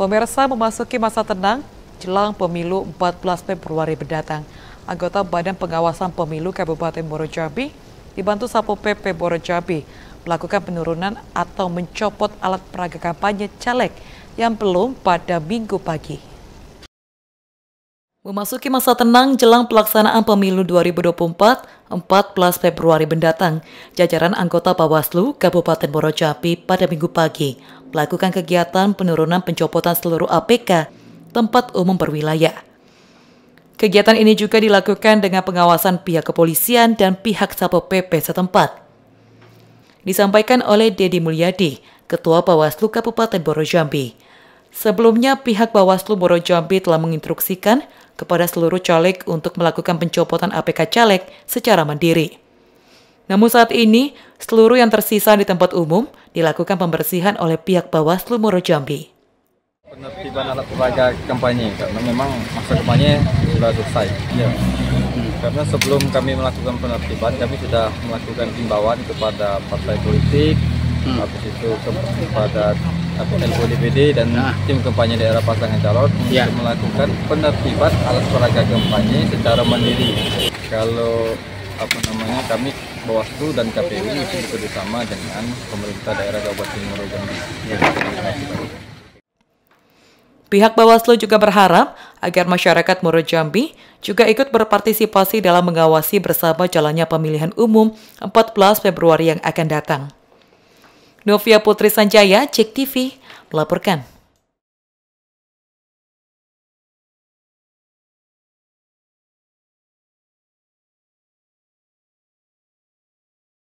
Pemirsa memasuki masa tenang jelang pemilu 14 Februari mendatang. Anggota Badan Pengawasan Pemilu Kabupaten Borojambi dibantu Sapo PP Borojambi melakukan penurunan atau mencopot alat peraga kampanye caleg yang belum pada minggu pagi. Memasuki masa tenang jelang pelaksanaan pemilu 2024, 14 Februari mendatang, jajaran anggota Bawaslu Kabupaten Borojambi pada minggu pagi melakukan kegiatan penurunan pencopotan seluruh APK tempat umum berwilayah. Kegiatan ini juga dilakukan dengan pengawasan pihak kepolisian dan pihak Satpol PP setempat. Disampaikan oleh Dedi Mulyadi, Ketua Bawaslu Kabupaten Borojambi. Sebelumnya, pihak Bawaslu Jambi telah menginstruksikan kepada seluruh caleg untuk melakukan pencopotan APK caleg secara mandiri. Namun saat ini, seluruh yang tersisa di tempat umum dilakukan pembersihan oleh pihak Bawaslu Jambi. Penertiban alat peraga kampanye, karena memang masa kampanye sudah selesai. Ya. Karena sebelum kami melakukan penertiban, kami sudah melakukan himbauan kepada partai politik, hmm. habis itu kepada apa LPDPD dan nah. tim kampanye daerah pasangan calon ya. untuk melakukan penertiban alat peraga kampanye secara mandiri. Kalau apa namanya kami Bawaslu dan KPU itu bekerjasama dengan pemerintah daerah Kabupaten Muaro Ya. Pihak Bawaslu juga berharap agar masyarakat Muaro Jambi juga ikut berpartisipasi dalam mengawasi bersama jalannya pemilihan umum 14 Februari yang akan datang. Novia Putri Sanjaya, Cek TV, melaporkan.